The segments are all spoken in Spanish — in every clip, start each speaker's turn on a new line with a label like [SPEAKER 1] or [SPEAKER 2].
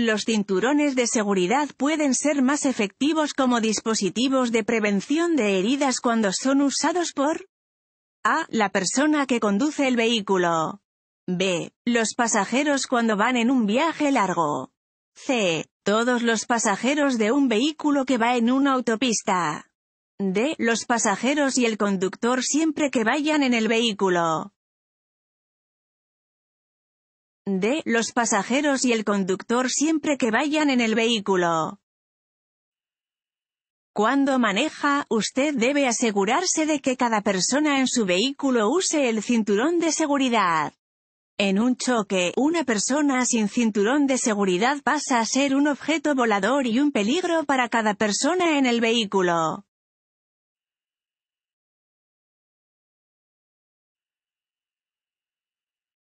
[SPEAKER 1] Los cinturones de
[SPEAKER 2] seguridad pueden ser más efectivos como dispositivos de prevención de heridas cuando son usados por a. La persona que conduce el vehículo. b. Los pasajeros cuando van en un viaje largo. c. Todos los pasajeros de un vehículo que va en una autopista. d. Los
[SPEAKER 1] pasajeros y el conductor siempre que vayan en el vehículo. De Los pasajeros y el conductor siempre que vayan en el vehículo. Cuando maneja, usted debe
[SPEAKER 2] asegurarse de que cada persona en su vehículo use el cinturón de seguridad. En un choque, una persona sin cinturón de seguridad pasa a ser un objeto
[SPEAKER 1] volador y un peligro para cada persona en el vehículo.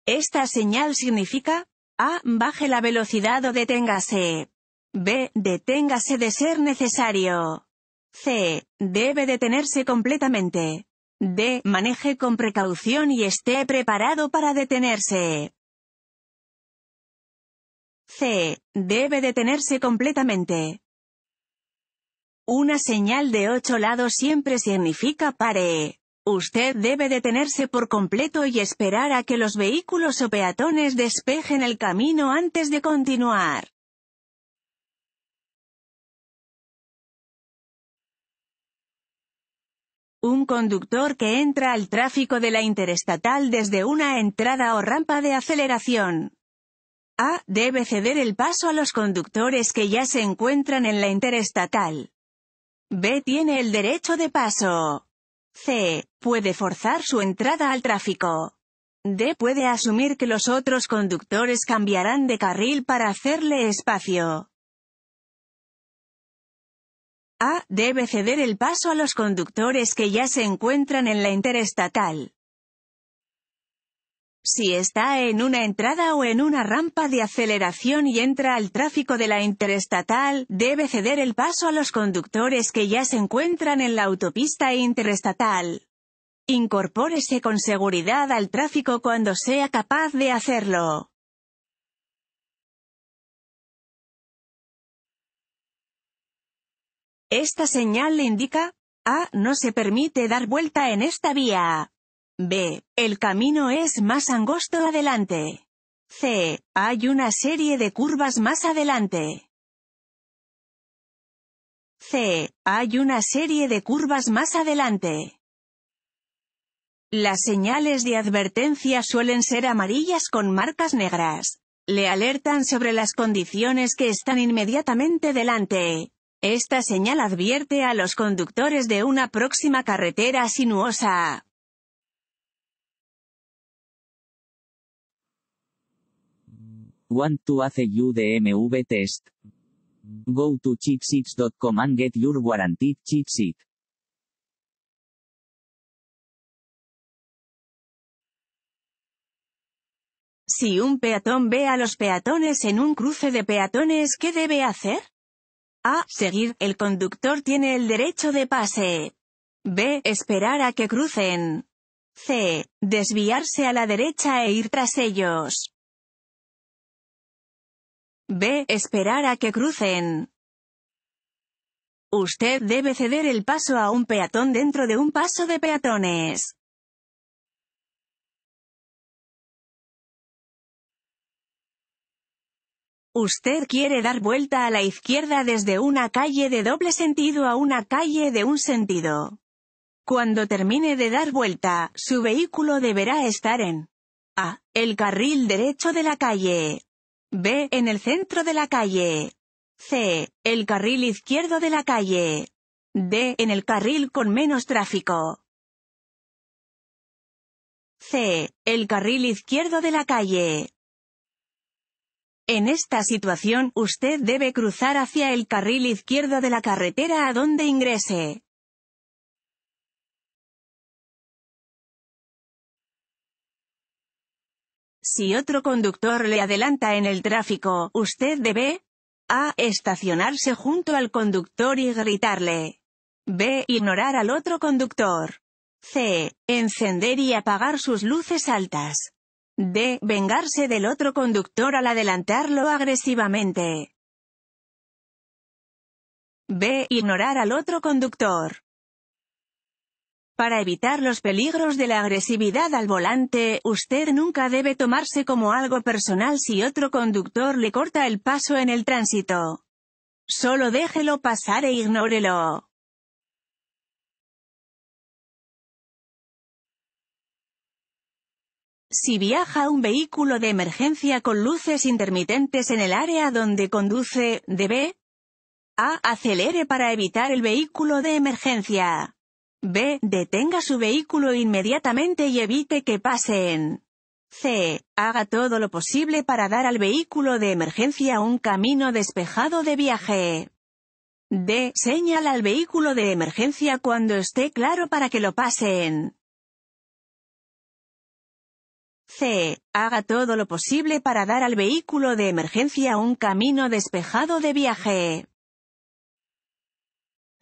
[SPEAKER 1] Esta señal significa a. Baje la velocidad o deténgase.
[SPEAKER 2] B. Deténgase de ser necesario. C. Debe detenerse
[SPEAKER 1] completamente. D. Maneje con precaución y esté preparado para detenerse. C. Debe detenerse completamente. Una señal de ocho lados siempre
[SPEAKER 2] significa pare. Usted debe detenerse por completo y esperar a que los vehículos
[SPEAKER 1] o peatones despejen el camino antes de continuar. Un conductor que entra al tráfico de la interestatal desde una entrada o
[SPEAKER 2] rampa de aceleración. A. Debe ceder el paso a los conductores que ya se encuentran en la interestatal. B. Tiene el derecho de paso. C. Puede forzar su entrada al tráfico. D. Puede asumir que los otros conductores cambiarán de carril para hacerle espacio.
[SPEAKER 1] A. Debe ceder el paso a los conductores que ya se encuentran en la interestatal. Si
[SPEAKER 2] está en una entrada o en una rampa de aceleración y entra al tráfico de la interestatal, debe ceder el paso a los conductores que ya se encuentran en la autopista
[SPEAKER 1] interestatal. Incorpórese con seguridad al tráfico cuando sea capaz de hacerlo. Esta señal le indica, A. Ah, no se
[SPEAKER 2] permite dar vuelta en esta vía. B. El camino es más angosto
[SPEAKER 1] adelante. C. Hay una serie de curvas más adelante. C. Hay una serie de curvas más adelante. Las señales de advertencia suelen ser
[SPEAKER 2] amarillas con marcas negras. Le alertan sobre las condiciones que están inmediatamente
[SPEAKER 1] delante. Esta señal advierte a los conductores de una próxima carretera sinuosa, Want to hace UDMV test. Go to cheatsheets.com and get your warranted seat. Si un peatón ve a los peatones en un cruce de peatones, ¿qué debe hacer?
[SPEAKER 2] A. Seguir, el conductor tiene el derecho de pase. B.
[SPEAKER 1] Esperar a que crucen. C. Desviarse a la derecha e ir tras ellos. B. Esperar a que crucen. Usted debe ceder el paso a un peatón dentro de un paso de peatones. Usted quiere dar vuelta a la
[SPEAKER 2] izquierda desde una calle de doble sentido a una calle de un sentido. Cuando termine de dar vuelta, su vehículo deberá estar en A. El carril derecho de la calle. B. En el centro de la calle.
[SPEAKER 1] C. El carril izquierdo de la calle. D. En el carril con menos tráfico. C. El carril izquierdo de la calle. En esta situación, usted debe cruzar hacia el carril izquierdo de la carretera a donde ingrese. Si otro conductor le adelanta en el tráfico, usted debe a.
[SPEAKER 2] Estacionarse junto al conductor y gritarle. B. Ignorar al otro conductor. C. Encender y apagar sus luces altas. D.
[SPEAKER 1] Vengarse del otro conductor al adelantarlo agresivamente. B. Ignorar al otro conductor.
[SPEAKER 2] Para evitar los peligros de la agresividad al volante, usted nunca debe tomarse como algo personal si otro conductor le corta el paso en el tránsito.
[SPEAKER 1] Solo déjelo pasar e ignórelo. Si viaja un
[SPEAKER 2] vehículo de emergencia con luces intermitentes en el área donde conduce, debe a. Acelere para evitar el vehículo de emergencia. B. Detenga su vehículo inmediatamente y evite que pasen. C. Haga todo lo posible para dar al vehículo de emergencia un camino despejado de
[SPEAKER 1] viaje. D. Señala al vehículo de emergencia cuando esté claro para que lo pasen. C. Haga
[SPEAKER 2] todo lo posible para dar al vehículo de emergencia un camino despejado de viaje.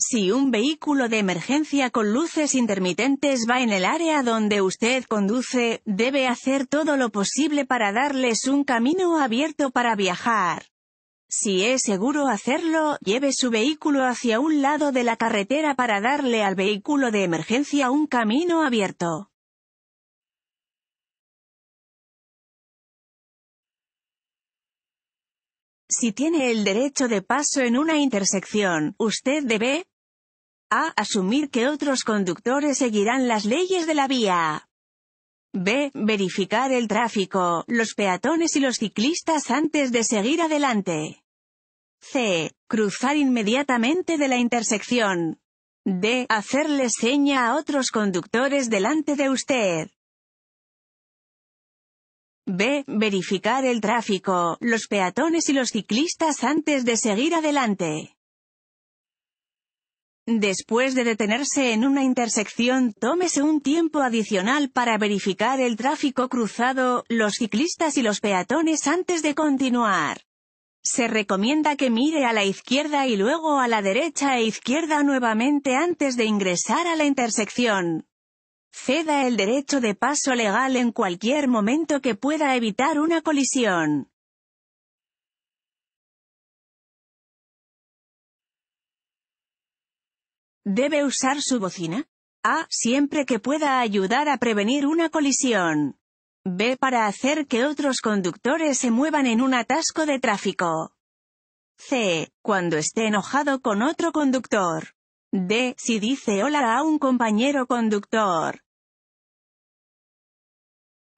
[SPEAKER 2] Si un vehículo de emergencia con luces intermitentes va en el área donde usted conduce, debe hacer todo lo posible para darles un camino abierto para viajar. Si es seguro hacerlo, lleve su vehículo hacia un lado de la carretera para darle al vehículo de
[SPEAKER 1] emergencia un camino abierto. Si tiene el derecho de paso en una intersección, usted debe a. Asumir que otros conductores
[SPEAKER 2] seguirán las leyes de la vía. B. Verificar el tráfico, los peatones y los ciclistas antes de seguir adelante. C.
[SPEAKER 1] Cruzar inmediatamente de la intersección. D. Hacerle seña a otros conductores delante de usted.
[SPEAKER 2] B. Verificar el tráfico, los peatones y los ciclistas antes de seguir adelante. Después de detenerse en una intersección, tómese un tiempo adicional para verificar el tráfico cruzado, los ciclistas y los peatones antes de continuar. Se recomienda que mire a la izquierda y luego a la derecha e izquierda nuevamente antes de ingresar a la
[SPEAKER 1] intersección. Ceda el derecho de paso legal en cualquier momento que pueda evitar una colisión. ¿Debe usar su bocina?
[SPEAKER 2] A. Ah, siempre que pueda ayudar a prevenir una colisión. B. Para hacer que otros conductores se muevan en un atasco de tráfico. C.
[SPEAKER 1] Cuando esté enojado con otro conductor. D. Si dice hola a un compañero conductor.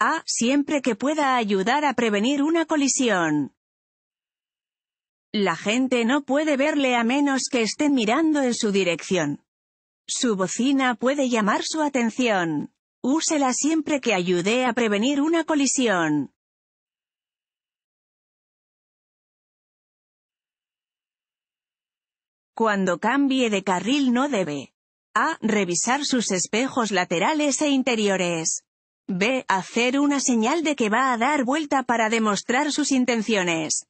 [SPEAKER 1] A. Siempre que pueda ayudar a prevenir una colisión. La gente no
[SPEAKER 2] puede verle a menos que esté mirando en su dirección. Su bocina puede
[SPEAKER 1] llamar su atención. Úsela siempre que ayude a prevenir una colisión. Cuando cambie de carril no debe. A. Revisar sus
[SPEAKER 2] espejos laterales e interiores. B. Hacer una señal de que va a dar vuelta para demostrar sus intenciones.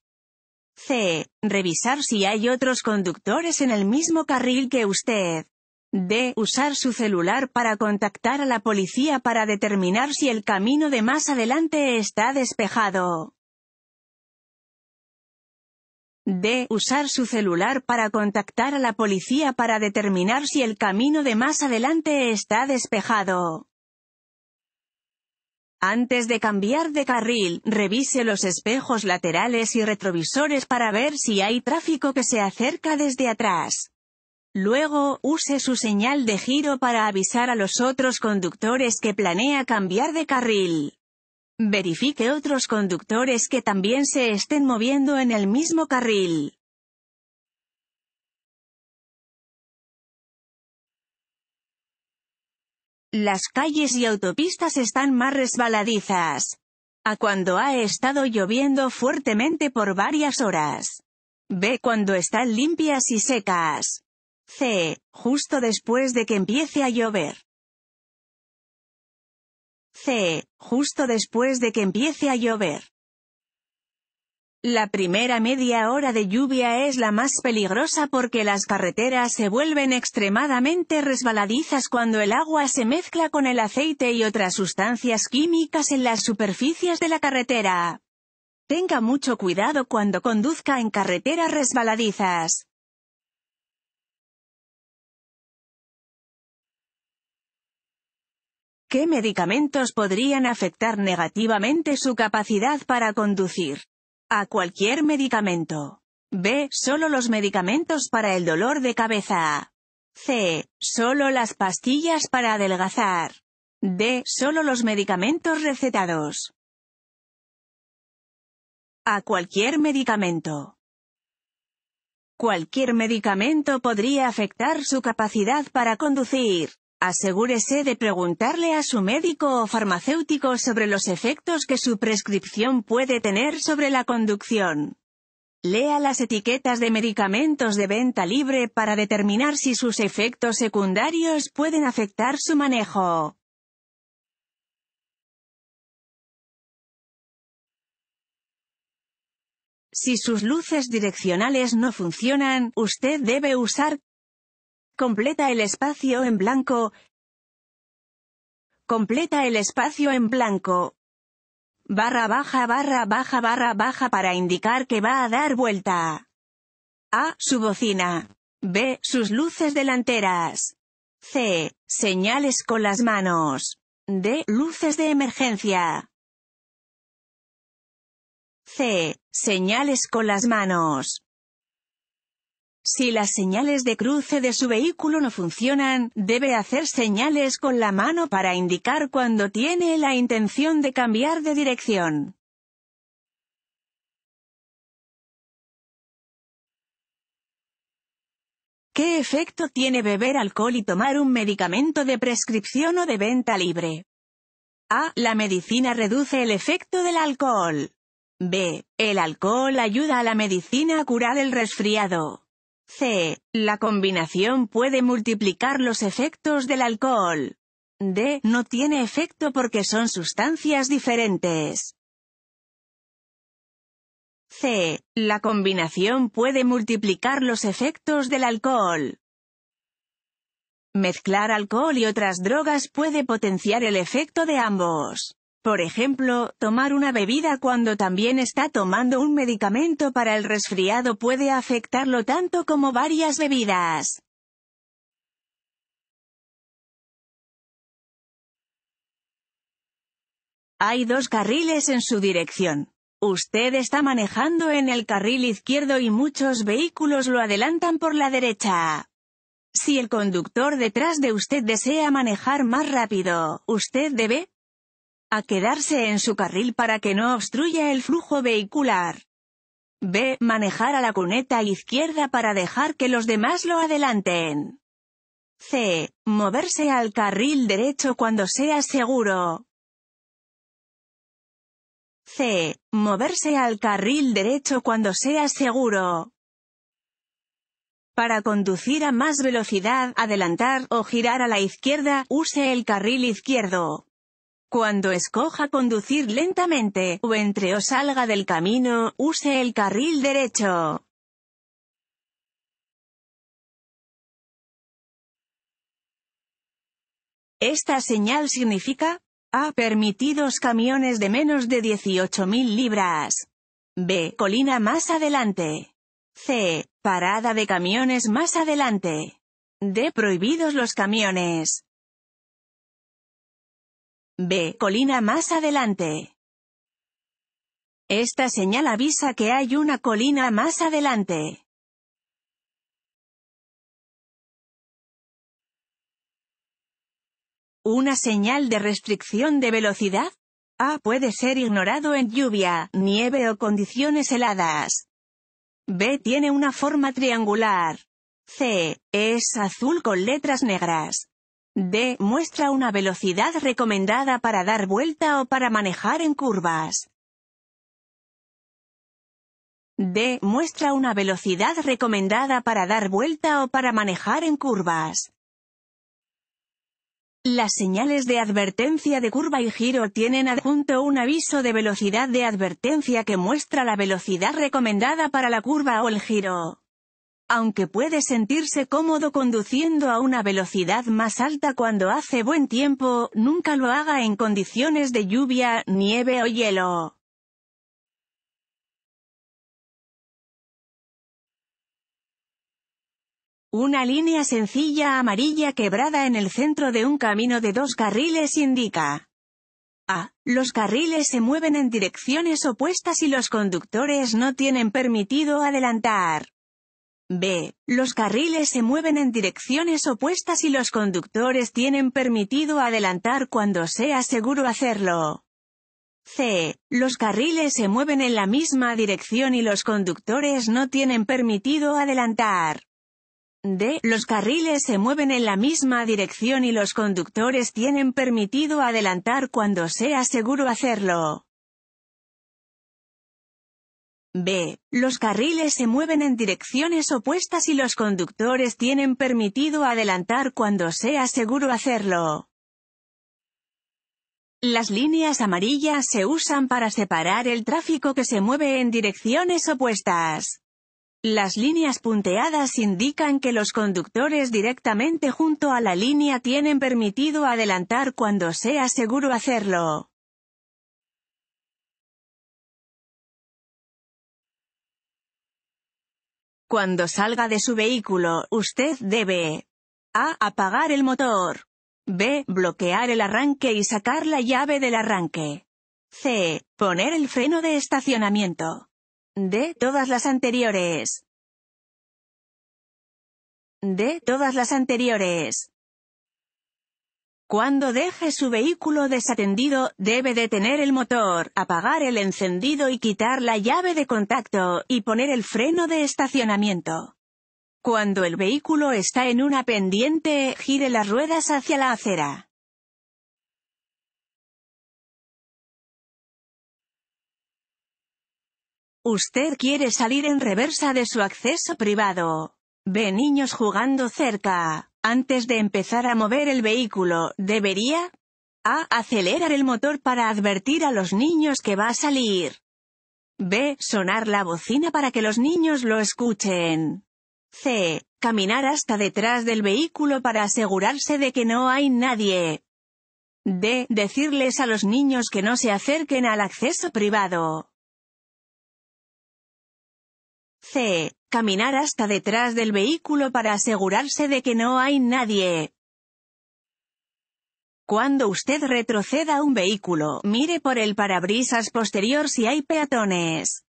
[SPEAKER 2] C. Revisar si hay otros conductores en el mismo carril que usted. D. Usar su celular
[SPEAKER 1] para contactar a la policía para determinar si el camino de más adelante está despejado. D. Usar su
[SPEAKER 2] celular para contactar a la policía para determinar si el camino de más adelante está despejado. Antes de cambiar de carril, revise los espejos laterales y retrovisores para ver si hay tráfico que se acerca desde atrás. Luego, use su señal de giro para avisar a los otros conductores que planea cambiar de carril. Verifique
[SPEAKER 1] otros conductores que también se estén moviendo en el mismo carril. Las calles y autopistas están más resbaladizas. A cuando
[SPEAKER 2] ha estado lloviendo fuertemente por varias horas. B. Cuando están
[SPEAKER 1] limpias y secas. C. Justo después de que empiece a llover. C. Justo después de que empiece a llover. La primera media hora de lluvia es la más
[SPEAKER 2] peligrosa porque las carreteras se vuelven extremadamente resbaladizas cuando el agua se mezcla con el aceite y otras sustancias químicas en las superficies de la
[SPEAKER 1] carretera. Tenga mucho cuidado cuando conduzca en carreteras resbaladizas. ¿Qué medicamentos podrían afectar negativamente su
[SPEAKER 2] capacidad para conducir? a cualquier medicamento. B. Solo los medicamentos para el dolor de cabeza. C. Solo las pastillas para
[SPEAKER 1] adelgazar. D. Solo los medicamentos recetados. A cualquier medicamento. Cualquier medicamento podría afectar su capacidad para conducir.
[SPEAKER 2] Asegúrese de preguntarle a su médico o farmacéutico sobre los efectos que su prescripción puede tener sobre la conducción. Lea las etiquetas de medicamentos
[SPEAKER 1] de venta libre para determinar si sus efectos secundarios pueden afectar su manejo. Si sus luces direccionales no funcionan, usted debe usar Completa el espacio en blanco. Completa el espacio en blanco. Barra baja barra baja barra baja para indicar que va a dar vuelta. A.
[SPEAKER 2] Su bocina. B. Sus luces delanteras. C. Señales
[SPEAKER 1] con las manos. D. Luces de emergencia. C. Señales con las manos.
[SPEAKER 2] Si las señales de cruce de su vehículo no funcionan, debe hacer señales
[SPEAKER 1] con la mano para indicar cuando tiene la intención de cambiar de dirección. ¿Qué efecto tiene beber alcohol y tomar un medicamento de
[SPEAKER 2] prescripción o de venta libre? A. La medicina reduce el efecto del alcohol. B. El alcohol ayuda a la medicina a curar el resfriado. C. La combinación puede multiplicar los efectos del alcohol.
[SPEAKER 1] D. No tiene efecto porque son sustancias diferentes. C. La combinación puede multiplicar los efectos del alcohol. Mezclar alcohol y otras
[SPEAKER 2] drogas puede potenciar el efecto de ambos. Por ejemplo, tomar una bebida cuando también está tomando un medicamento para el resfriado puede afectarlo tanto
[SPEAKER 1] como varias bebidas. Hay dos carriles en su
[SPEAKER 2] dirección. Usted está manejando en el carril izquierdo y muchos vehículos lo adelantan por la derecha. Si el conductor detrás de usted desea manejar más rápido, usted debe a quedarse en su carril para que no obstruya el flujo vehicular. B. Manejar a la cuneta izquierda para
[SPEAKER 1] dejar que los demás lo adelanten. C. Moverse al carril derecho cuando sea seguro. C. Moverse al carril derecho cuando sea seguro.
[SPEAKER 2] Para conducir a más velocidad, adelantar o girar a la izquierda, use el carril izquierdo. Cuando escoja conducir lentamente, o
[SPEAKER 1] entre o salga del camino, use el carril derecho. Esta señal significa A. Permitidos camiones de menos de 18.000
[SPEAKER 2] libras. B. Colina más adelante. C. Parada
[SPEAKER 1] de camiones más adelante. D. Prohibidos los camiones. B. Colina más adelante. Esta señal avisa que hay una colina más adelante. Una señal de restricción de velocidad. A. Puede ser ignorado en
[SPEAKER 2] lluvia, nieve o condiciones heladas. B. Tiene una forma triangular. C. Es azul con letras negras. D. Muestra una velocidad recomendada para dar vuelta o para manejar en curvas.
[SPEAKER 1] D. Muestra una velocidad recomendada para dar vuelta o para manejar en curvas.
[SPEAKER 2] Las señales de advertencia de curva y giro tienen adjunto un aviso de velocidad de advertencia que muestra la velocidad recomendada para la curva o el giro. Aunque puede sentirse cómodo conduciendo a una velocidad más alta cuando hace
[SPEAKER 1] buen tiempo, nunca lo haga en condiciones de lluvia, nieve o hielo. Una línea sencilla amarilla quebrada en el centro de un camino
[SPEAKER 2] de dos carriles indica. A. Los carriles se mueven en direcciones opuestas y los conductores no tienen permitido adelantar. B. Los carriles se mueven en direcciones opuestas y los conductores tienen permitido adelantar cuando sea seguro hacerlo. C. Los carriles se mueven en la misma dirección y los conductores no tienen permitido adelantar. D. Los carriles se mueven en la misma dirección y los conductores tienen permitido adelantar cuando sea seguro hacerlo. B. Los carriles se mueven en direcciones opuestas y los conductores tienen permitido adelantar cuando sea seguro hacerlo. Las líneas amarillas se usan para separar el tráfico que se mueve en direcciones opuestas. Las líneas punteadas indican que los conductores directamente junto a la línea tienen permitido
[SPEAKER 1] adelantar cuando sea seguro hacerlo. Cuando salga de su vehículo, usted debe a. Apagar el motor. B.
[SPEAKER 2] Bloquear el arranque y sacar la llave del arranque. C. Poner el freno
[SPEAKER 1] de estacionamiento. D. Todas las anteriores. D. Todas las anteriores.
[SPEAKER 2] Cuando deje su vehículo desatendido, debe detener el motor, apagar el encendido y quitar la llave de contacto, y poner el freno de estacionamiento.
[SPEAKER 1] Cuando el vehículo está en una pendiente, gire las ruedas hacia la acera. Usted quiere salir en reversa de su acceso privado.
[SPEAKER 2] Ve niños jugando cerca. Antes de empezar a mover el vehículo, debería a. Acelerar el motor para advertir a los niños que va a salir. B. Sonar la bocina para que los niños lo escuchen. C. Caminar hasta detrás del vehículo para asegurarse de que no hay nadie.
[SPEAKER 1] D. Decirles a los niños que no se acerquen al acceso privado. C. Caminar hasta detrás del vehículo para asegurarse de que no hay nadie.
[SPEAKER 2] Cuando usted retroceda un vehículo, mire por el parabrisas posterior si hay peatones.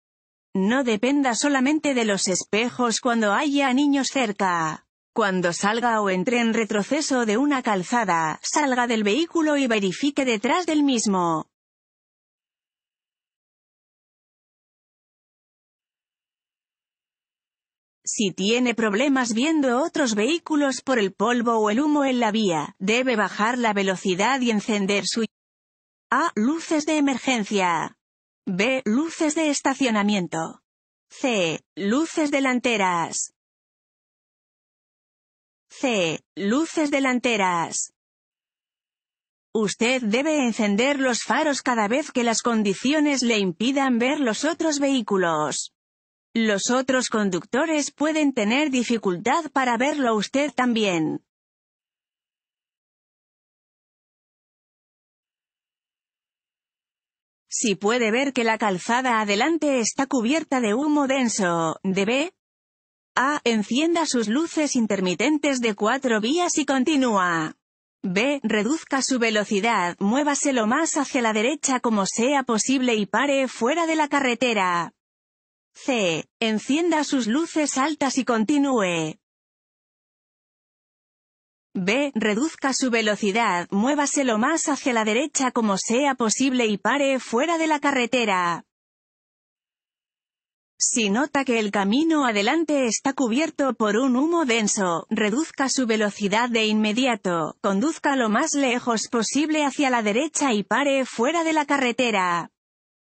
[SPEAKER 2] No dependa solamente de los espejos cuando haya niños cerca. Cuando salga o entre en retroceso de una calzada, salga
[SPEAKER 1] del vehículo y verifique detrás del mismo. Si tiene problemas viendo otros vehículos por el polvo o el humo en la vía, debe bajar la
[SPEAKER 2] velocidad y encender su A. Luces de emergencia. B.
[SPEAKER 1] Luces de estacionamiento. C. Luces delanteras. C. Luces delanteras. Usted debe encender los faros cada vez que las condiciones le
[SPEAKER 2] impidan ver los otros vehículos. Los otros conductores pueden tener
[SPEAKER 1] dificultad para verlo usted también. Si puede ver que la calzada adelante está cubierta de humo denso, debe A.
[SPEAKER 2] Encienda sus luces intermitentes de cuatro vías y continúa. B. Reduzca su velocidad, muévase lo más hacia la derecha como sea posible y pare fuera
[SPEAKER 1] de la carretera. C. Encienda sus luces altas y continúe. B. Reduzca su velocidad,
[SPEAKER 2] muévase lo más hacia la derecha como sea posible y pare fuera de la carretera. Si nota que el camino adelante está cubierto por un humo denso, reduzca su velocidad de inmediato, conduzca lo más lejos posible hacia la derecha y pare fuera de la carretera.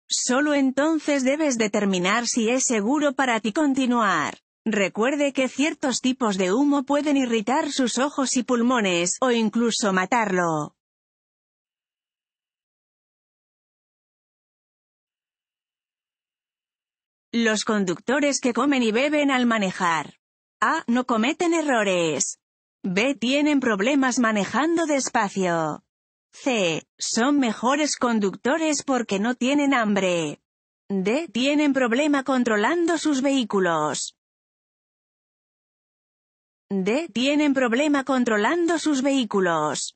[SPEAKER 2] Solo entonces debes determinar si es seguro para ti continuar. Recuerde que
[SPEAKER 1] ciertos tipos de humo pueden irritar sus ojos y pulmones, o incluso matarlo. Los conductores que comen y beben al manejar.
[SPEAKER 2] A. No cometen errores. B. Tienen problemas manejando despacio. C. Son mejores conductores porque no tienen hambre.
[SPEAKER 1] D. Tienen problema controlando sus vehículos. D. Tienen problema controlando sus vehículos.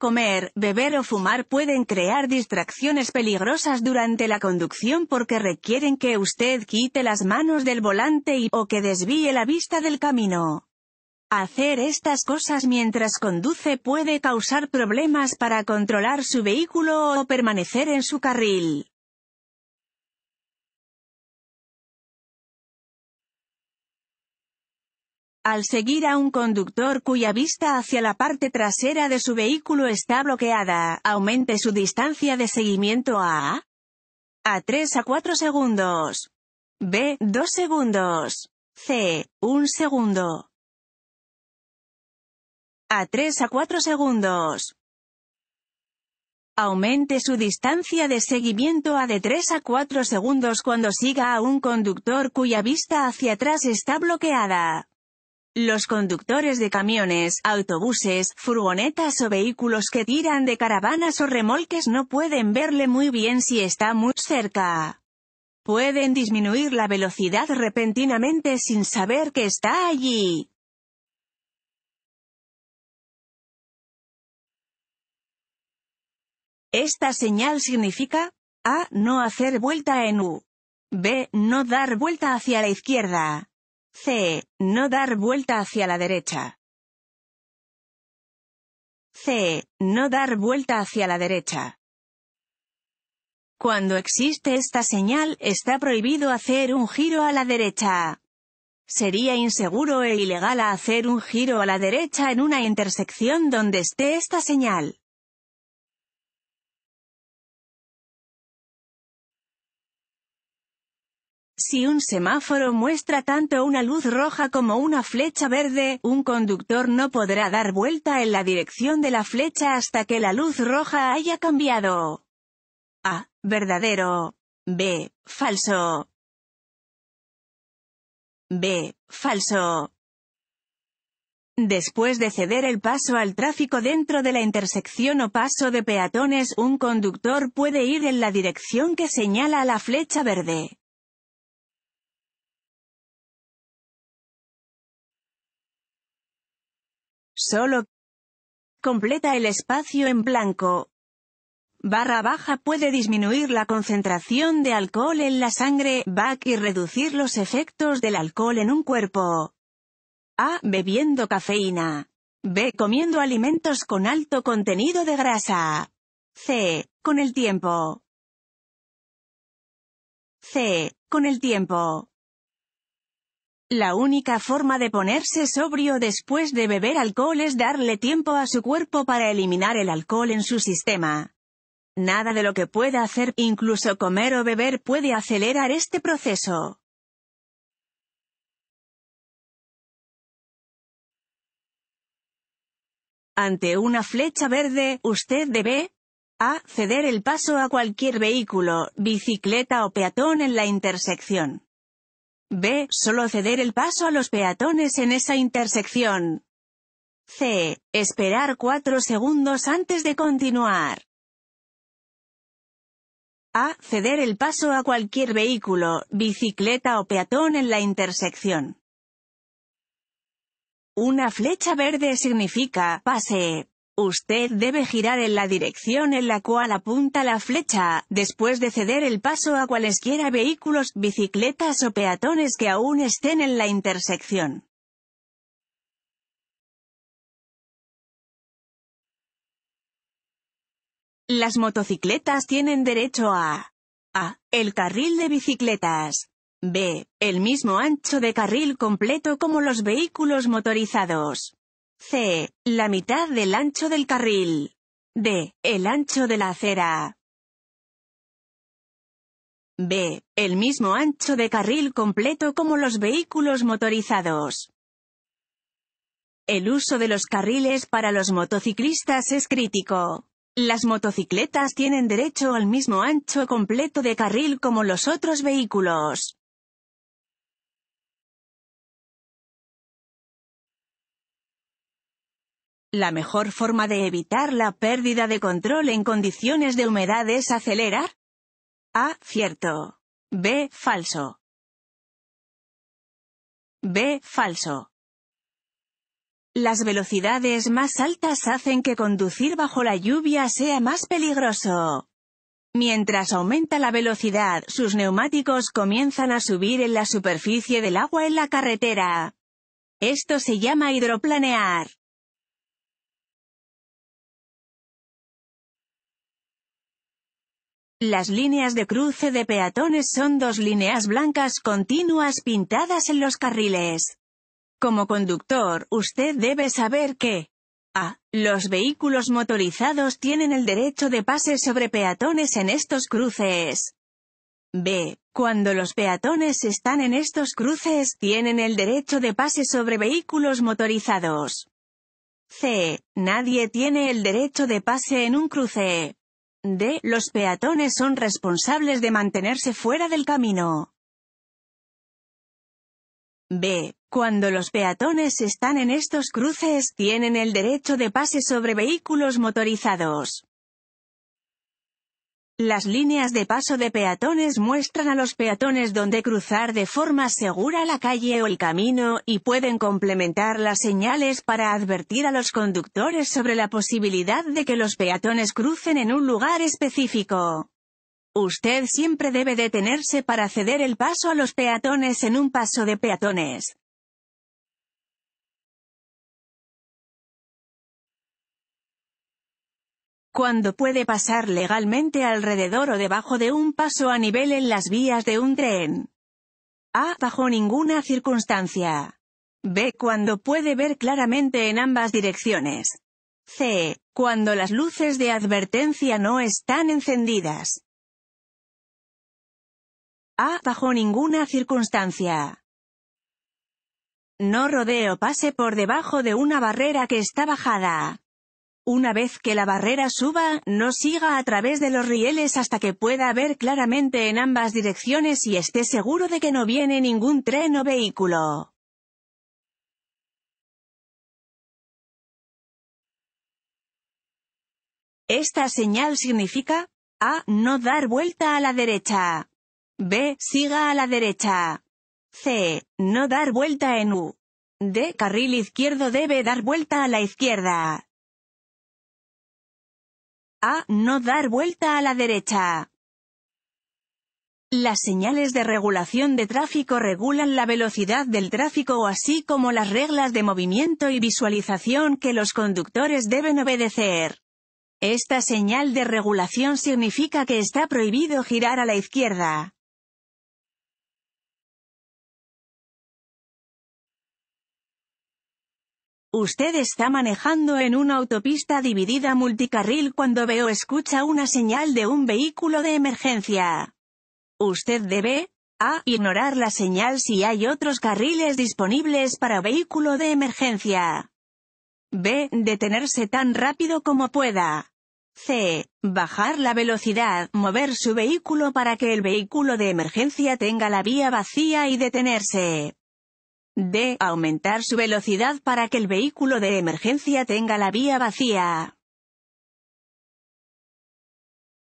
[SPEAKER 2] Comer, beber o fumar pueden crear distracciones peligrosas durante la conducción porque requieren que usted quite las manos del volante y o que desvíe la vista del camino. Hacer estas cosas mientras conduce
[SPEAKER 1] puede causar problemas para controlar su vehículo o permanecer en su carril. Al seguir a un conductor cuya vista hacia la parte trasera
[SPEAKER 2] de su vehículo está bloqueada, aumente su distancia de seguimiento a
[SPEAKER 1] a 3 a 4 segundos. B. 2 segundos. C. 1 segundo a 3 a 4 segundos. Aumente su distancia de seguimiento
[SPEAKER 2] a de 3 a 4 segundos cuando siga a un conductor cuya vista hacia atrás está bloqueada. Los conductores de camiones, autobuses, furgonetas o vehículos que tiran de caravanas o remolques no pueden verle muy bien si está
[SPEAKER 1] muy cerca. Pueden disminuir la velocidad repentinamente sin saber que está allí. Esta señal significa A. No hacer vuelta en U. B. No dar vuelta hacia la izquierda. C. No dar vuelta hacia la derecha. C. No dar vuelta hacia la derecha. Cuando
[SPEAKER 2] existe esta señal, está prohibido hacer un giro a la derecha.
[SPEAKER 1] Sería inseguro e ilegal hacer un giro a la derecha en una intersección donde esté esta señal. Si un semáforo muestra tanto una
[SPEAKER 2] luz roja como una flecha verde, un conductor no podrá dar vuelta en la dirección
[SPEAKER 1] de la flecha hasta que la luz roja haya cambiado. A. Verdadero. B. Falso. B. Falso. Después de ceder el paso al tráfico
[SPEAKER 2] dentro de la intersección o paso de peatones, un conductor puede ir en la dirección
[SPEAKER 1] que señala la flecha verde. solo completa el espacio en blanco. Barra baja puede disminuir la
[SPEAKER 2] concentración de alcohol en la sangre, back y reducir los efectos del alcohol en un cuerpo. A. Bebiendo cafeína. B. Comiendo alimentos
[SPEAKER 1] con alto contenido de grasa. C. Con el tiempo. C. Con el tiempo. La
[SPEAKER 2] única forma de ponerse sobrio después de beber alcohol es darle tiempo a su cuerpo para eliminar el alcohol en su sistema. Nada de lo que pueda hacer, incluso
[SPEAKER 1] comer o beber, puede acelerar este proceso. Ante una flecha verde, usted debe a. Ceder el paso a cualquier vehículo,
[SPEAKER 2] bicicleta o peatón en la intersección. B. Solo ceder el
[SPEAKER 1] paso a los peatones en esa intersección. C. Esperar cuatro segundos antes de continuar. A.
[SPEAKER 2] Ceder el paso a cualquier vehículo, bicicleta o peatón en la intersección. Una flecha verde significa, pase. Usted debe girar en la dirección en la cual apunta la flecha, después de ceder
[SPEAKER 1] el paso a cualesquiera vehículos, bicicletas o peatones que aún estén en la intersección. Las motocicletas tienen derecho a
[SPEAKER 2] a. El carril de bicicletas. b. El mismo ancho de carril completo como los vehículos motorizados. C. La mitad del ancho
[SPEAKER 1] del carril. D. El ancho de la acera. B. El mismo ancho de carril completo como los vehículos
[SPEAKER 2] motorizados. El uso de los carriles para los motociclistas es crítico. Las motocicletas tienen derecho al mismo ancho completo
[SPEAKER 1] de carril como los otros vehículos. La mejor forma de evitar la pérdida de control en condiciones de humedad es acelerar. A. Cierto. B. Falso. B. Falso. Las velocidades más altas hacen
[SPEAKER 2] que conducir bajo la lluvia sea más peligroso. Mientras aumenta la velocidad, sus neumáticos comienzan a subir en la superficie del agua en la
[SPEAKER 1] carretera. Esto se llama hidroplanear. Las líneas de
[SPEAKER 2] cruce de peatones son dos líneas blancas continuas pintadas en los carriles. Como conductor, usted debe saber que a. Los vehículos motorizados tienen el derecho de pase sobre peatones en estos cruces. b. Cuando los peatones están en estos cruces, tienen el derecho de pase sobre vehículos motorizados. c. Nadie
[SPEAKER 1] tiene el derecho de pase en un cruce. D. Los peatones son responsables de mantenerse fuera del camino. B.
[SPEAKER 2] Cuando los peatones están en estos cruces, tienen el derecho de pase sobre vehículos motorizados. Las líneas de paso de peatones muestran a los peatones dónde cruzar de forma segura la calle o el camino, y pueden complementar las señales para advertir a los conductores sobre la posibilidad de que los peatones crucen en un lugar específico. Usted
[SPEAKER 1] siempre debe detenerse para ceder el paso a los peatones en un paso de peatones. cuando puede pasar legalmente alrededor o debajo de un
[SPEAKER 2] paso a nivel en las vías de un tren. A. Bajo ninguna circunstancia. B. Cuando puede ver claramente en ambas direcciones. C.
[SPEAKER 1] Cuando las luces de advertencia no están encendidas. A. Bajo ninguna circunstancia. No rodeo pase por debajo de una barrera que está bajada.
[SPEAKER 2] Una vez que la barrera suba, no siga a través de los rieles hasta que pueda ver
[SPEAKER 1] claramente en ambas direcciones y esté seguro de que no viene ningún tren o vehículo. Esta señal significa A. No dar vuelta a la
[SPEAKER 2] derecha. B. Siga a la derecha. C. No dar vuelta
[SPEAKER 1] en U. D. Carril izquierdo debe dar vuelta a la izquierda. A. No dar vuelta a la derecha. Las señales de regulación de tráfico regulan la velocidad del tráfico
[SPEAKER 2] así como las reglas de movimiento y visualización que los conductores deben
[SPEAKER 1] obedecer. Esta señal de regulación significa que está prohibido girar a la izquierda. Usted está manejando en una autopista
[SPEAKER 2] dividida multicarril cuando ve o escucha una señal de un vehículo de emergencia. Usted debe, a. Ignorar la señal si hay otros carriles disponibles para vehículo de emergencia. B. Detenerse tan rápido como pueda. C. Bajar la velocidad, mover su vehículo para que el vehículo de emergencia tenga la vía vacía y detenerse. D. Aumentar su velocidad para que el vehículo de emergencia tenga la vía vacía.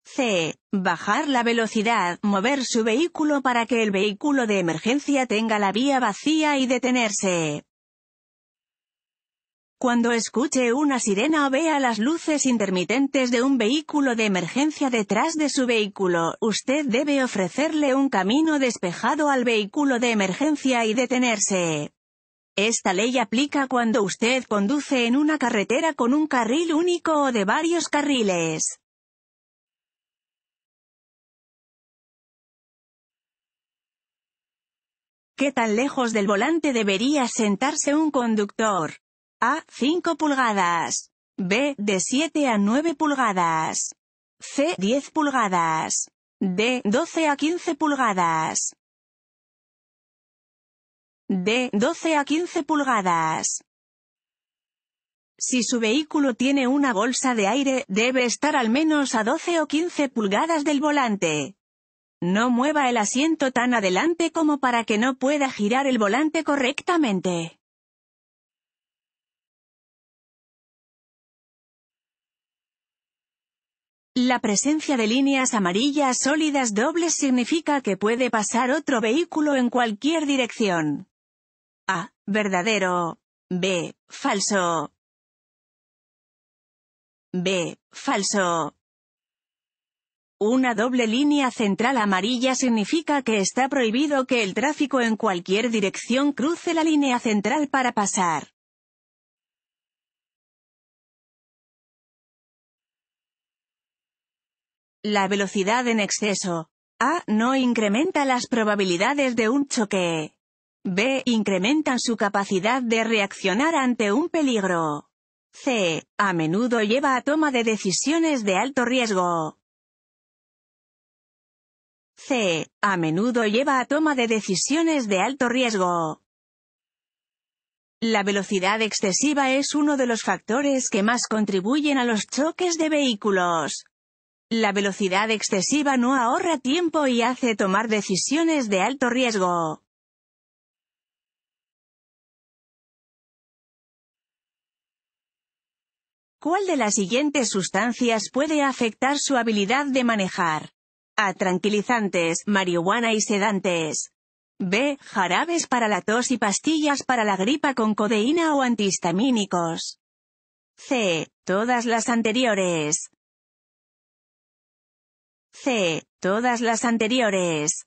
[SPEAKER 1] C. Bajar la velocidad, mover su vehículo para que el vehículo de emergencia tenga la vía vacía y
[SPEAKER 2] detenerse. Cuando escuche una sirena o vea las luces intermitentes de un vehículo de emergencia detrás de su vehículo, usted debe ofrecerle un camino despejado al vehículo de emergencia y detenerse.
[SPEAKER 1] Esta ley aplica cuando usted conduce en una carretera con un carril único o de varios carriles. ¿Qué tan lejos del volante debería
[SPEAKER 2] sentarse un conductor? A. 5 pulgadas. B. De
[SPEAKER 1] 7 a 9 pulgadas. C. 10 pulgadas. D. 12 a 15 pulgadas. D. 12 a 15 pulgadas. Si su vehículo tiene una
[SPEAKER 2] bolsa de aire, debe estar al menos a 12 o 15 pulgadas del volante.
[SPEAKER 1] No mueva el asiento tan adelante como para que no pueda girar el volante correctamente. La presencia de líneas amarillas sólidas dobles significa que puede pasar otro vehículo en cualquier dirección. A. Verdadero. B. Falso. B. Falso. Una doble línea central amarilla significa que está prohibido que el tráfico en cualquier dirección cruce la línea central para pasar. La velocidad en exceso.
[SPEAKER 2] A. No incrementa las probabilidades de un choque. B. Incrementan su
[SPEAKER 1] capacidad de reaccionar ante un peligro. C. A menudo lleva a toma de decisiones de alto riesgo. C. A menudo lleva a toma de decisiones de alto riesgo.
[SPEAKER 2] La velocidad excesiva es uno de los factores que más contribuyen a los choques de vehículos. La velocidad excesiva no ahorra tiempo
[SPEAKER 1] y hace tomar decisiones de alto riesgo. ¿Cuál de las siguientes sustancias puede afectar su habilidad de manejar? A. Tranquilizantes,
[SPEAKER 2] marihuana y sedantes. B. Jarabes para la tos y pastillas
[SPEAKER 1] para la gripa con codeína o antihistamínicos. C. Todas las anteriores. C. Todas las anteriores.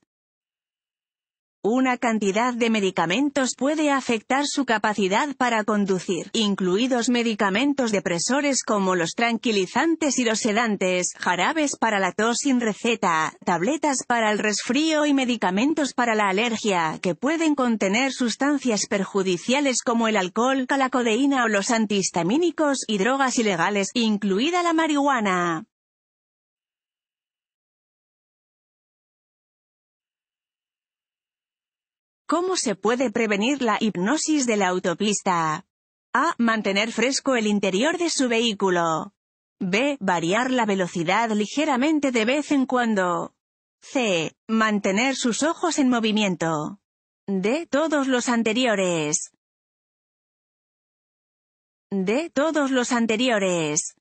[SPEAKER 1] Una cantidad de medicamentos puede
[SPEAKER 2] afectar su capacidad para conducir, incluidos medicamentos depresores como los tranquilizantes y los sedantes, jarabes para la tos sin receta, tabletas para el resfrío y medicamentos para la alergia, que pueden contener sustancias perjudiciales como el alcohol, la codeína o los antihistamínicos y drogas ilegales,
[SPEAKER 1] incluida la marihuana. ¿Cómo se puede prevenir la hipnosis
[SPEAKER 2] de la autopista? A. Mantener fresco el interior de su vehículo. B. Variar la velocidad ligeramente de vez en cuando. C.
[SPEAKER 1] Mantener sus ojos en movimiento. D. Todos los anteriores. D. Todos los anteriores.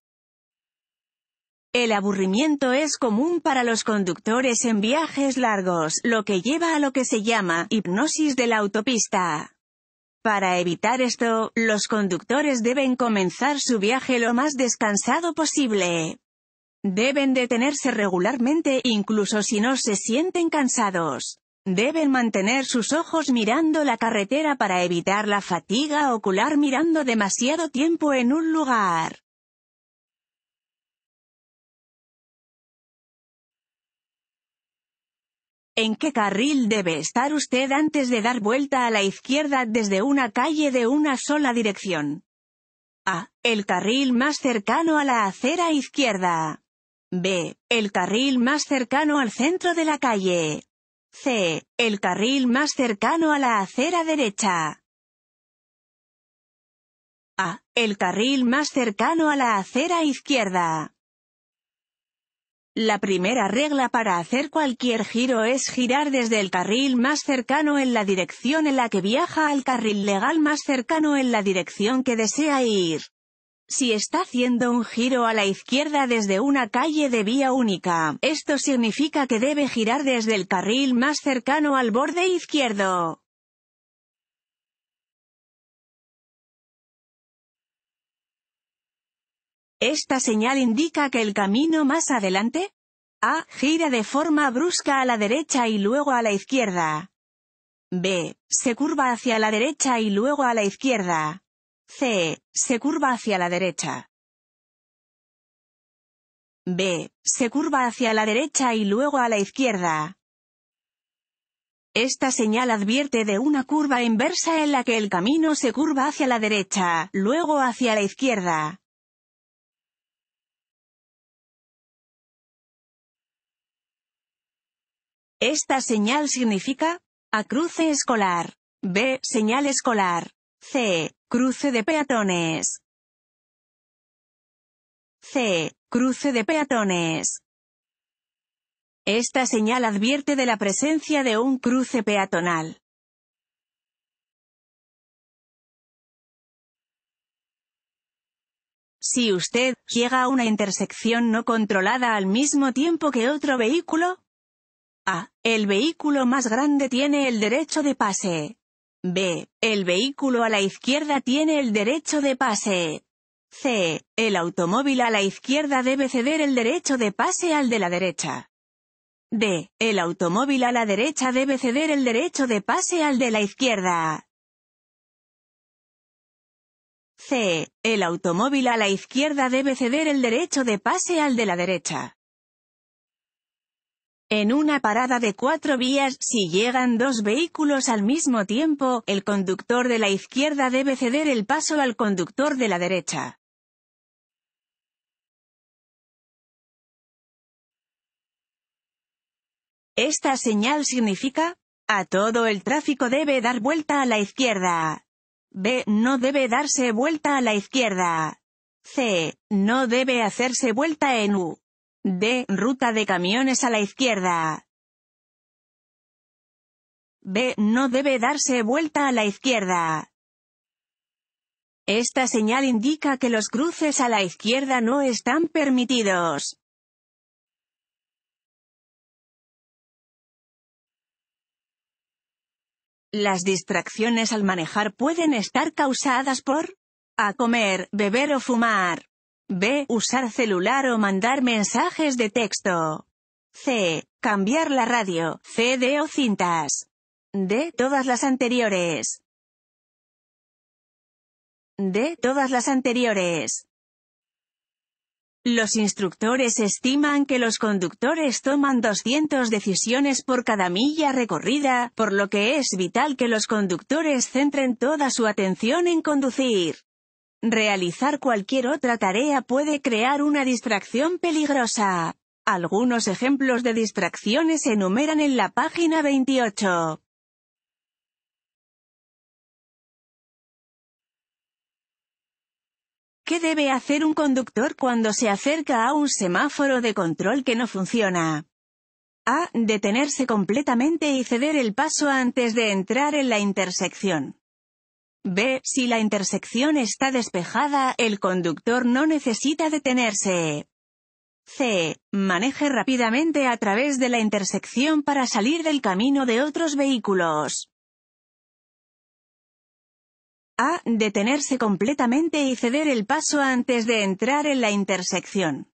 [SPEAKER 1] El aburrimiento es común para los conductores en viajes
[SPEAKER 2] largos, lo que lleva a lo que se llama hipnosis de la autopista. Para evitar esto, los conductores deben comenzar su viaje lo más descansado posible. Deben detenerse regularmente incluso si no se sienten cansados. Deben mantener sus ojos mirando la carretera para evitar
[SPEAKER 1] la fatiga ocular mirando demasiado tiempo en un lugar. en qué carril debe estar usted antes de dar vuelta a la izquierda desde
[SPEAKER 2] una calle de una sola dirección. A. El carril más cercano a la acera izquierda. B. El carril más cercano al centro de la
[SPEAKER 1] calle. C. El carril más cercano a la acera derecha. A. El carril más cercano a la acera izquierda. La primera regla para hacer cualquier
[SPEAKER 2] giro es girar desde el carril más cercano en la dirección en la que viaja al carril legal más cercano en la dirección que desea ir. Si está haciendo un giro a la izquierda desde una calle de vía única, esto significa que debe girar desde
[SPEAKER 1] el carril más cercano al borde izquierdo. Esta señal indica que el camino más adelante, A, gira de forma brusca a la
[SPEAKER 2] derecha y luego a la izquierda. B, se curva hacia la derecha y
[SPEAKER 1] luego a la izquierda. C, se curva hacia la derecha. B, se curva hacia la derecha y luego a la izquierda.
[SPEAKER 2] Esta señal advierte de una curva inversa en la que el
[SPEAKER 1] camino se curva hacia la derecha, luego hacia la izquierda. Esta señal significa A. Cruce escolar. B. Señal escolar. C. Cruce de peatones. C. Cruce de peatones. Esta señal advierte de la presencia de un cruce peatonal. Si usted llega a una intersección no controlada al mismo tiempo que otro vehículo,
[SPEAKER 2] el vehículo más grande tiene el derecho de pase. B. El vehículo a la izquierda tiene el derecho de pase. C. El automóvil a la izquierda debe ceder el derecho de pase al de la derecha. D. El
[SPEAKER 1] automóvil a la derecha debe ceder el derecho de pase al de la izquierda. C. El automóvil a la izquierda debe ceder el derecho de pase al de la derecha. En una parada
[SPEAKER 2] de cuatro vías, si llegan dos vehículos al mismo tiempo, el conductor de la
[SPEAKER 1] izquierda debe ceder el paso al conductor de la derecha. Esta señal significa, a todo el tráfico debe dar vuelta a la izquierda.
[SPEAKER 2] B. No debe darse vuelta a la izquierda. C. No debe
[SPEAKER 1] hacerse vuelta en U. D. Ruta de camiones a la izquierda. B. No debe darse vuelta a la izquierda. Esta señal indica que los cruces a la izquierda no están permitidos. Las distracciones al manejar pueden
[SPEAKER 2] estar causadas por a comer, beber o fumar. B. Usar celular o mandar mensajes de texto. C. Cambiar la radio,
[SPEAKER 1] CD o cintas. D. Todas las anteriores. D. Todas las anteriores.
[SPEAKER 2] Los instructores estiman que los conductores toman 200 decisiones por cada milla recorrida, por lo que es vital que los conductores centren toda su atención en conducir. Realizar cualquier otra tarea puede crear una distracción peligrosa. Algunos ejemplos de distracciones se enumeran
[SPEAKER 1] en la página 28. ¿Qué debe hacer un conductor cuando
[SPEAKER 2] se acerca a un semáforo de control que no funciona? A. Detenerse completamente y ceder el paso antes de entrar en la intersección. B. Si la intersección está despejada, el conductor no necesita detenerse.
[SPEAKER 1] C. Maneje rápidamente a través de la intersección para salir del camino de otros vehículos.
[SPEAKER 2] A. Detenerse completamente y ceder el paso antes de entrar en la intersección.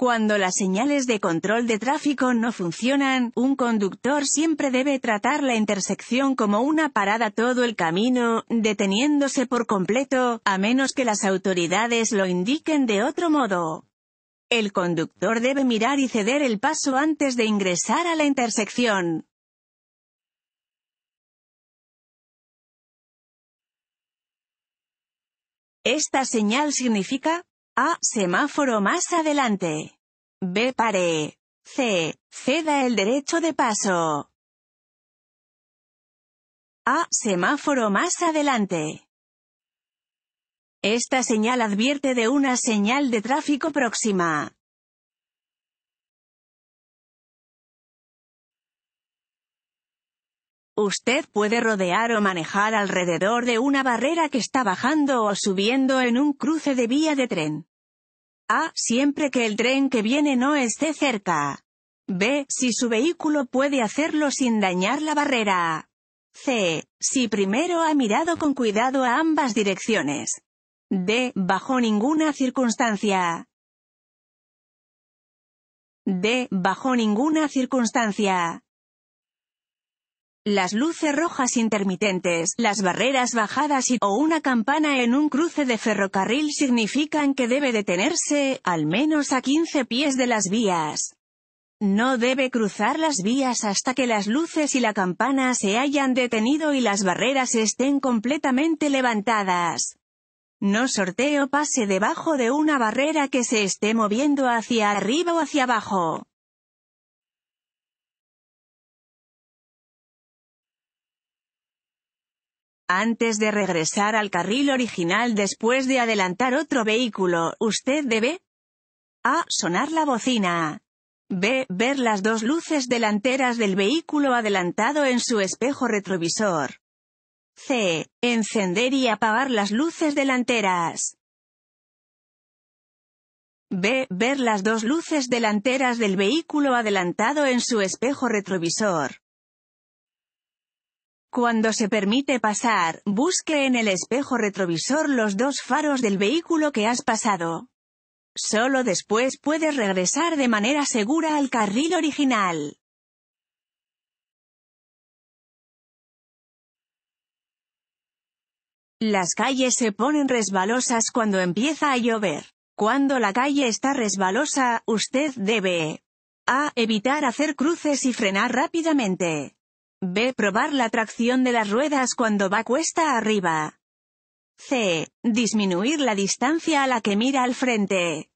[SPEAKER 2] Cuando las señales de control de tráfico no funcionan, un conductor siempre debe tratar la intersección como una parada todo el camino, deteniéndose por completo, a menos que las autoridades lo
[SPEAKER 1] indiquen de otro modo. El conductor debe mirar y ceder el paso antes de ingresar a la intersección. Esta señal significa a. Semáforo más adelante. B. Pare. C. Ceda el derecho de paso. A. Semáforo más adelante. Esta señal advierte de una señal de tráfico próxima. Usted puede rodear o
[SPEAKER 2] manejar alrededor de una barrera que está bajando o subiendo en un cruce de vía de tren. A. Siempre que el tren que viene no esté cerca. B. Si su vehículo puede hacerlo sin dañar la barrera. C. Si
[SPEAKER 1] primero ha mirado con cuidado a ambas direcciones. D. Bajo ninguna circunstancia. D. Bajo ninguna circunstancia las luces rojas intermitentes,
[SPEAKER 2] las barreras bajadas y o una campana en un cruce de ferrocarril significan que debe detenerse, al menos a 15 pies de las vías. No debe cruzar las vías hasta que las luces y la campana se hayan detenido y las barreras estén completamente levantadas. No sorteo pase debajo
[SPEAKER 1] de una barrera que se esté moviendo hacia arriba o hacia abajo. Antes de regresar al carril original después de adelantar otro vehículo,
[SPEAKER 2] usted debe a. Sonar la bocina. B. Ver las dos luces delanteras del vehículo adelantado en su espejo retrovisor. C. Encender y apagar las luces delanteras. B. Ver las dos luces delanteras del vehículo adelantado en su espejo retrovisor. Cuando se permite pasar, busque en el espejo retrovisor los dos faros del vehículo que has
[SPEAKER 1] pasado. Solo después puedes regresar de manera segura al carril original. Las calles se ponen resbalosas cuando empieza a llover.
[SPEAKER 2] Cuando la calle está resbalosa, usted debe a. evitar hacer cruces y frenar rápidamente. B. Probar la tracción de las ruedas
[SPEAKER 1] cuando va cuesta arriba. C. Disminuir la distancia a la que mira al frente.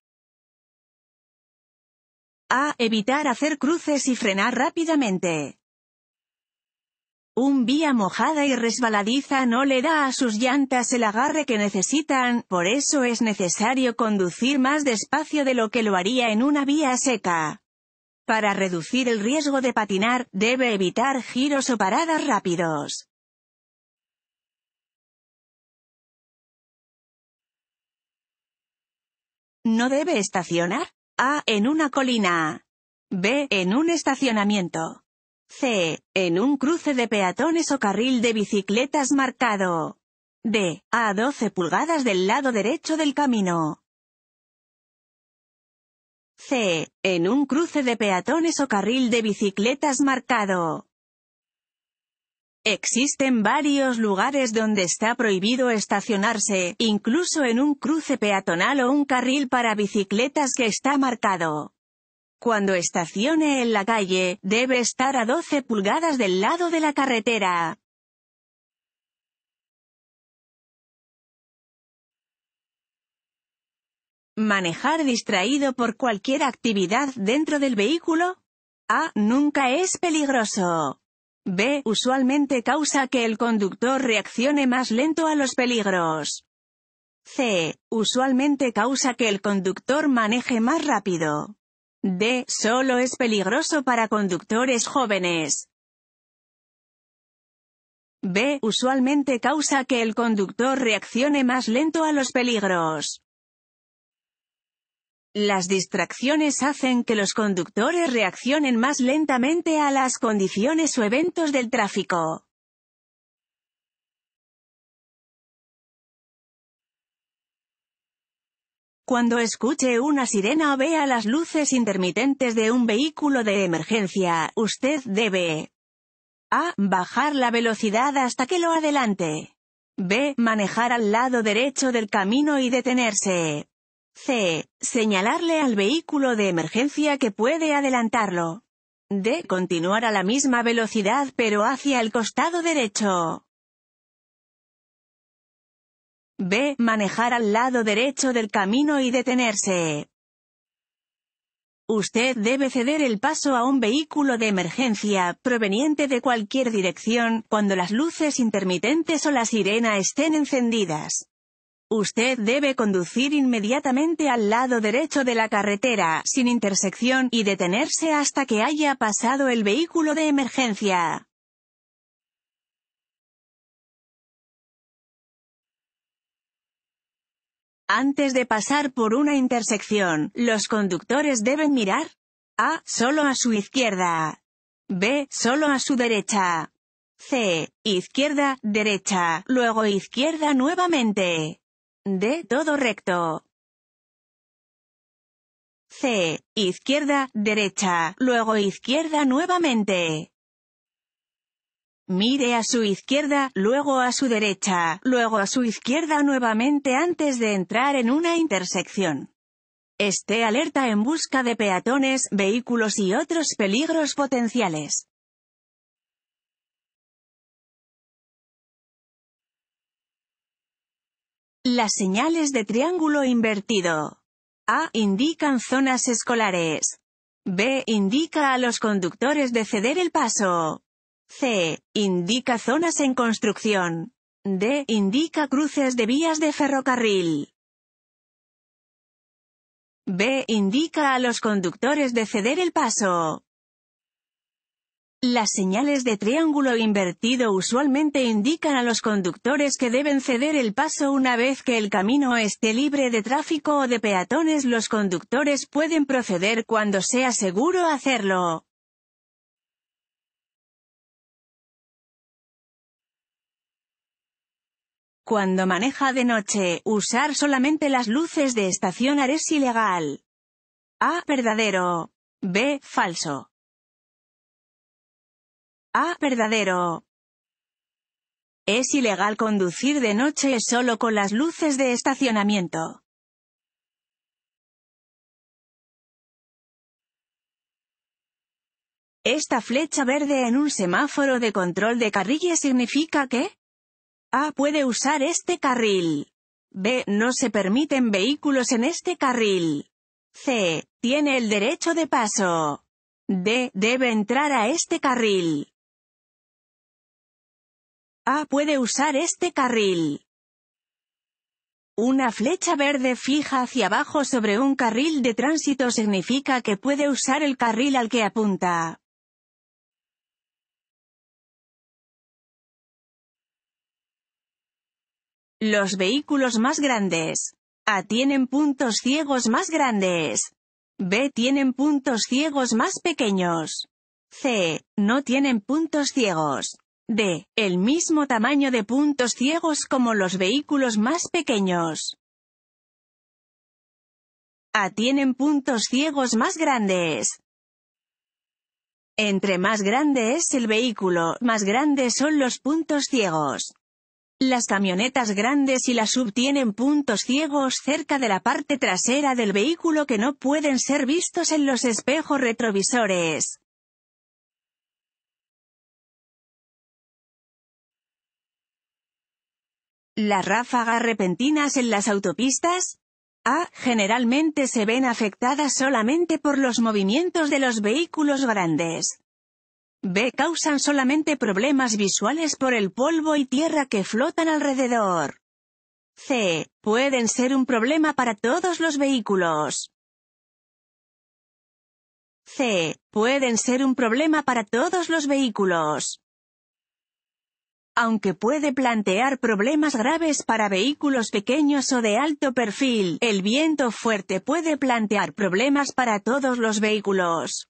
[SPEAKER 1] A. Evitar hacer cruces y frenar rápidamente. Un vía mojada y
[SPEAKER 2] resbaladiza no le da a sus llantas el agarre que necesitan, por eso es necesario conducir más despacio de lo que lo haría en una vía seca. Para reducir
[SPEAKER 1] el riesgo de patinar, debe evitar giros o paradas rápidos. No debe estacionar. A. En una colina. B. En un
[SPEAKER 2] estacionamiento. C. En un cruce de peatones o carril de bicicletas
[SPEAKER 1] marcado. D. A 12 pulgadas del lado derecho del camino. C. En un cruce de peatones o carril de bicicletas marcado. Existen varios
[SPEAKER 2] lugares donde está prohibido estacionarse, incluso en un cruce peatonal o un carril para bicicletas que está marcado. Cuando estacione en la
[SPEAKER 1] calle, debe estar a 12 pulgadas del lado de la carretera. Manejar distraído por cualquier actividad dentro del vehículo.
[SPEAKER 2] A. Nunca es peligroso. B. Usualmente causa que el conductor reaccione más lento a los peligros. C. Usualmente causa
[SPEAKER 1] que el conductor maneje más rápido. D. Solo es peligroso para conductores jóvenes. B. Usualmente causa que el conductor reaccione más lento a los peligros.
[SPEAKER 2] Las distracciones hacen que los conductores reaccionen más
[SPEAKER 1] lentamente a las condiciones o eventos del tráfico. Cuando escuche una sirena o vea las luces intermitentes de un vehículo de
[SPEAKER 2] emergencia, usted debe a. Bajar la velocidad hasta que lo adelante. b. Manejar al lado derecho del camino y detenerse. C. Señalarle al vehículo de emergencia que puede adelantarlo.
[SPEAKER 1] D. Continuar a la misma velocidad pero hacia el costado derecho. B. Manejar al lado derecho del camino y detenerse. Usted debe ceder el paso a un
[SPEAKER 2] vehículo de emergencia, proveniente de cualquier dirección, cuando las luces intermitentes o la sirena estén encendidas. Usted debe conducir inmediatamente al lado derecho de la carretera, sin intersección, y detenerse hasta que haya
[SPEAKER 1] pasado el vehículo de emergencia. Antes de pasar por una intersección, los conductores deben mirar A. Solo a su
[SPEAKER 2] izquierda. B. Solo a su derecha. C. Izquierda,
[SPEAKER 1] derecha, luego izquierda nuevamente. D. Todo recto. C. Izquierda, derecha, luego izquierda nuevamente. Mire a su izquierda, luego
[SPEAKER 2] a su derecha, luego a su izquierda nuevamente antes de entrar en una intersección.
[SPEAKER 1] Esté alerta en busca de peatones, vehículos y otros peligros potenciales. Las señales de triángulo invertido.
[SPEAKER 2] A. Indican zonas escolares. B. Indica a los conductores de ceder el paso. C. Indica zonas en construcción.
[SPEAKER 1] D. Indica cruces de vías de ferrocarril. B. Indica a los conductores de ceder el paso.
[SPEAKER 2] Las señales de triángulo invertido usualmente indican a los conductores que deben ceder el paso una vez que el camino esté libre de tráfico o de
[SPEAKER 1] peatones. Los conductores pueden proceder cuando sea seguro hacerlo. Cuando maneja de noche, usar solamente las luces de estacionar es ilegal. A. Verdadero. B. Falso. A. Ah, verdadero. Es ilegal conducir de noche solo con las luces de estacionamiento. Esta flecha verde en un semáforo de control de carriles significa que
[SPEAKER 2] A. Ah, puede usar este carril. B. No se permiten vehículos en
[SPEAKER 1] este carril. C. Tiene el derecho de paso. D. Debe entrar a este carril. A ah, puede usar este carril. Una flecha verde fija hacia abajo sobre un carril de tránsito significa que puede usar el carril al que apunta. Los vehículos más grandes. A tienen puntos
[SPEAKER 2] ciegos más grandes. B tienen puntos ciegos más pequeños. C. No tienen puntos ciegos. D. el mismo tamaño de
[SPEAKER 1] puntos ciegos como los vehículos más pequeños. A tienen puntos ciegos más grandes.
[SPEAKER 2] Entre más grande es el vehículo, más grandes son los puntos ciegos. Las camionetas grandes y las sub tienen puntos ciegos cerca de la parte
[SPEAKER 1] trasera del vehículo que no pueden ser vistos en los espejos retrovisores. Las ráfagas repentinas en las autopistas A. Ah,
[SPEAKER 2] generalmente se ven afectadas solamente por los movimientos de los vehículos grandes. B. Causan solamente problemas visuales por el polvo y tierra
[SPEAKER 1] que flotan alrededor. C. Pueden ser un problema para todos los vehículos. C. Pueden ser un problema para todos los vehículos. Aunque puede
[SPEAKER 2] plantear problemas graves para vehículos pequeños o de alto perfil, el viento
[SPEAKER 1] fuerte puede plantear problemas para todos los vehículos.